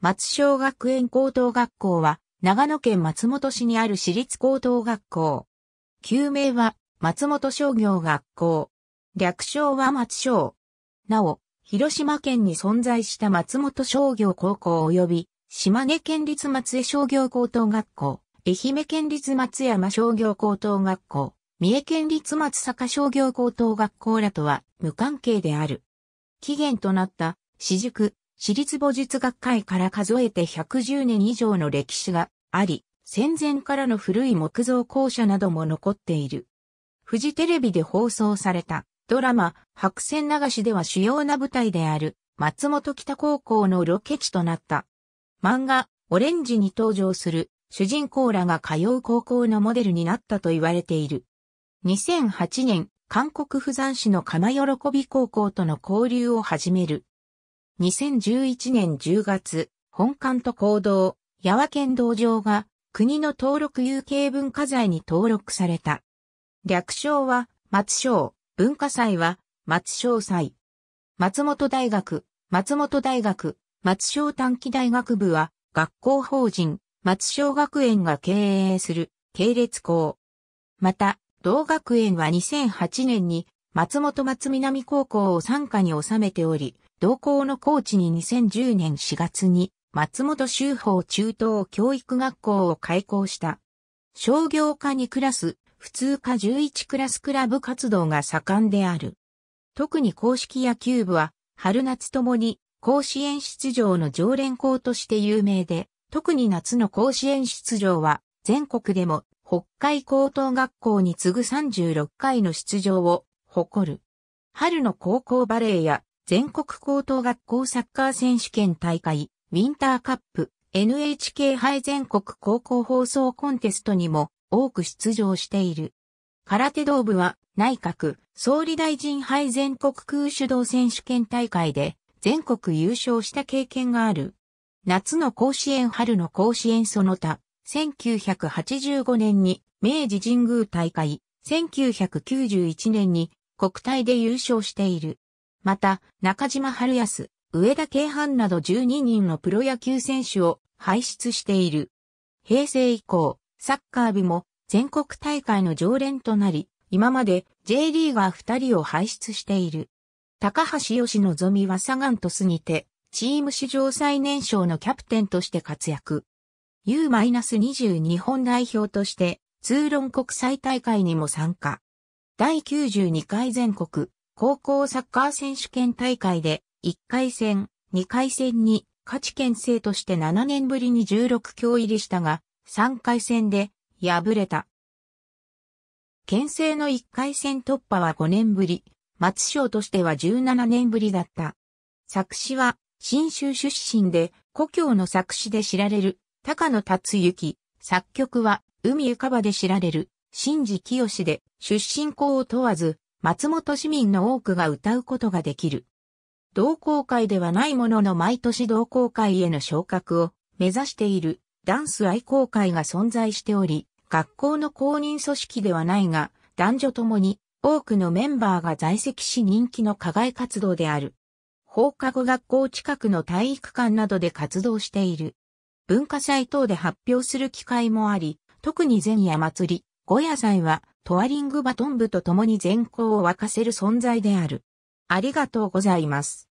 松小学園高等学校は、長野県松本市にある私立高等学校。旧名は、松本商業学校。略称は松商。なお、広島県に存在した松本商業高校及び、島根県立松江商業高等学校、愛媛県立松山商業高等学校、三重県立松坂商業高等学校らとは無関係である。起源となった、私塾、私立母術学会から数えて110年以上の歴史があり、戦前からの古い木造校舎なども残っている。富士テレビで放送されたドラマ、白線流しでは主要な舞台である松本北高校のロケ地となった。漫画、オレンジに登場する主人公らが通う高校のモデルになったと言われている。2008年、韓国釜山市の釜喜び高校との交流を始める。2011年10月、本館と行動、八和県道場が国の登録有形文化財に登録された。略称は松章、文化祭は松章祭。松本大学、松本大学、松章短期大学部は学校法人、松章学園が経営する系列校。また、同学園は2008年に松本松南高校を参加に収めており、同校のコーチに2010年4月に松本修法中等教育学校を開校した。商業科2クラス、普通科11クラスクラブ活動が盛んである。特に公式野球部は、春夏ともに甲子園出場の常連校として有名で、特に夏の甲子園出場は、全国でも北海高等学校に次ぐ36回の出場を誇る。春の高校バレーや全国高等学校サッカー選手権大会、ウィンターカップ、NHK 杯全国高校放送コンテストにも多く出場している。空手道部は内閣総理大臣杯全国空手道選手権大会で全国優勝した経験がある。夏の甲子園春の甲子園その他、1985年に明治神宮大会、1991年に国体で優勝している。また、中島春康、上田慶藩など12人のプロ野球選手を輩出している。平成以降、サッカー部も全国大会の常連となり、今まで J リーガー2人を輩出している。高橋義望はサガンと過ぎて、チーム史上最年少のキャプテンとして活躍。U-20 本代表として、通論国際大会にも参加。第92回全国高校サッカー選手権大会で1回戦、2回戦に勝ち県制として7年ぶりに16強入りしたが、3回戦で敗れた。県政の1回戦突破は5年ぶり、松賞としては17年ぶりだった。作詞は、新州出身で、故郷の作詞で知られる、高野達之。作曲は、海浮かばで知られる、新次清で、出身校を問わず、松本市民の多くが歌うことができる。同好会ではないものの毎年同好会への昇格を目指しているダンス愛好会が存在しており、学校の公認組織ではないが、男女ともに多くのメンバーが在籍し人気の課外活動である。放課後学校近くの体育館などで活動している。文化祭等で発表する機会もあり、特に前夜祭り、五夜祭はトアリングバトン部と共に全校を沸かせる存在である。ありがとうございます。